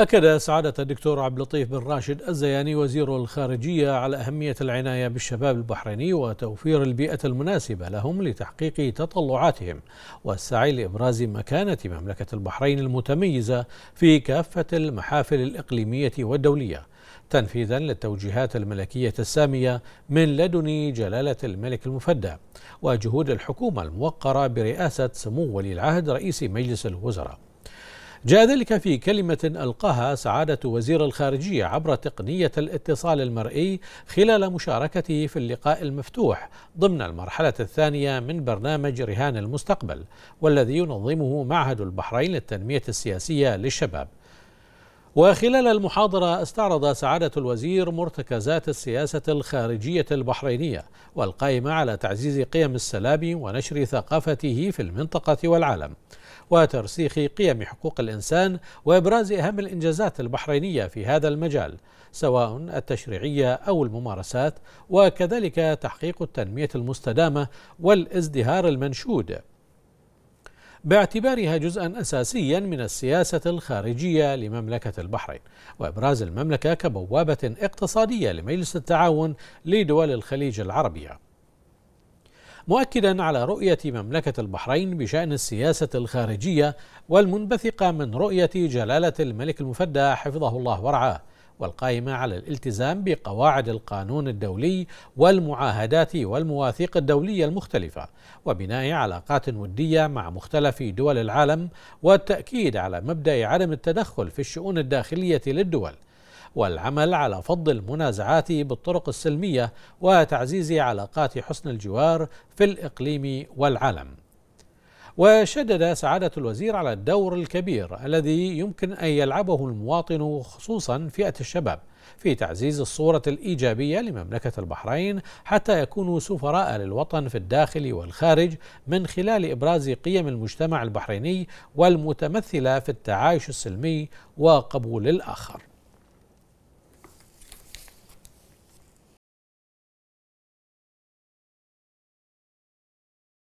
أكد سعادة الدكتور عبد اللطيف بن راشد الزياني وزير الخارجية على أهمية العناية بالشباب البحريني وتوفير البيئة المناسبة لهم لتحقيق تطلعاتهم والسعي لإبراز مكانة مملكة البحرين المتميزة في كافة المحافل الإقليمية والدولية تنفيذا للتوجيهات الملكية السامية من لدن جلالة الملك المفدى وجهود الحكومة الموقرة برئاسة سمو ولي العهد رئيس مجلس الوزراء جاء ذلك في كلمة ألقاها سعادة وزير الخارجية عبر تقنية الاتصال المرئي خلال مشاركته في اللقاء المفتوح ضمن المرحلة الثانية من برنامج رهان المستقبل والذي ينظمه معهد البحرين للتنمية السياسية للشباب. وخلال المحاضرة استعرض سعادة الوزير مرتكزات السياسة الخارجية البحرينية والقائمة على تعزيز قيم السلام ونشر ثقافته في المنطقة والعالم. وترسيخ قيم حقوق الإنسان وإبراز أهم الإنجازات البحرينية في هذا المجال سواء التشريعية أو الممارسات وكذلك تحقيق التنمية المستدامة والازدهار المنشود باعتبارها جزءا اساسيا من السياسه الخارجيه لمملكه البحرين وابراز المملكه كبوابه اقتصاديه لمجلس التعاون لدول الخليج العربيه مؤكدا على رؤية مملكة البحرين بشأن السياسة الخارجية والمنبثقة من رؤية جلالة الملك المفدى حفظه الله ورعاه والقائمة على الالتزام بقواعد القانون الدولي والمعاهدات والمواثيق الدولية المختلفة وبناء علاقات ودية مع مختلف دول العالم والتأكيد على مبدأ عدم التدخل في الشؤون الداخلية للدول والعمل على فض المنازعات بالطرق السلمية وتعزيز علاقات حسن الجوار في الإقليم والعالم وشدد سعادة الوزير على الدور الكبير الذي يمكن أن يلعبه المواطن خصوصا فئة الشباب في تعزيز الصورة الإيجابية لمملكة البحرين حتى يكونوا سفراء للوطن في الداخل والخارج من خلال إبراز قيم المجتمع البحريني والمتمثلة في التعايش السلمي وقبول الآخر